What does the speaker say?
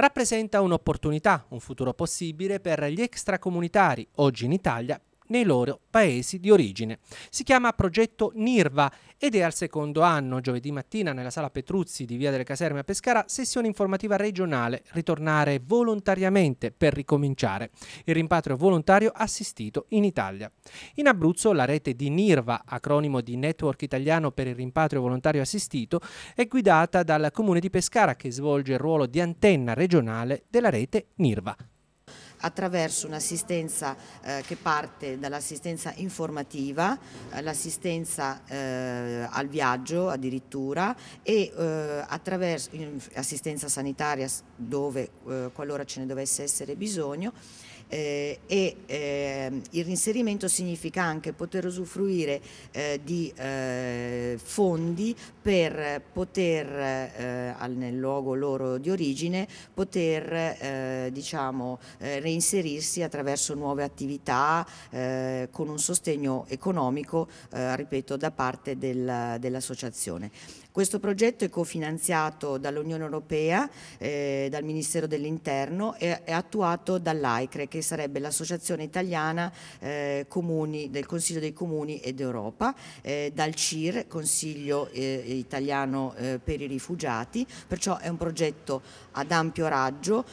rappresenta un'opportunità, un futuro possibile per gli extracomunitari, oggi in Italia nei loro paesi di origine. Si chiama progetto NIRVA ed è al secondo anno, giovedì mattina nella sala Petruzzi di Via delle Caserme a Pescara, sessione informativa regionale, ritornare volontariamente per ricominciare, il rimpatrio volontario assistito in Italia. In Abruzzo la rete di NIRVA, acronimo di Network Italiano per il rimpatrio volontario assistito, è guidata dal comune di Pescara che svolge il ruolo di antenna regionale della rete NIRVA attraverso un'assistenza eh, che parte dall'assistenza informativa, eh, l'assistenza eh, al viaggio addirittura e eh, attraverso assistenza sanitaria dove eh, qualora ce ne dovesse essere bisogno eh, e eh, il rinserimento significa anche poter usufruire eh, di eh, fondi per poter nel luogo loro di origine poter diciamo, reinserirsi attraverso nuove attività eh, con un sostegno economico, eh, ripeto, da parte del, dell'associazione. Questo progetto è cofinanziato dall'Unione Europea, eh, dal Ministero dell'Interno e è attuato dall'AICRE, che sarebbe l'Associazione Italiana eh, Comuni, del Consiglio dei Comuni ed Europa, eh, dal CIR, Consiglio eh, Italiano eh, per i Rifugiati, perciò è un progetto ad ampio raggio.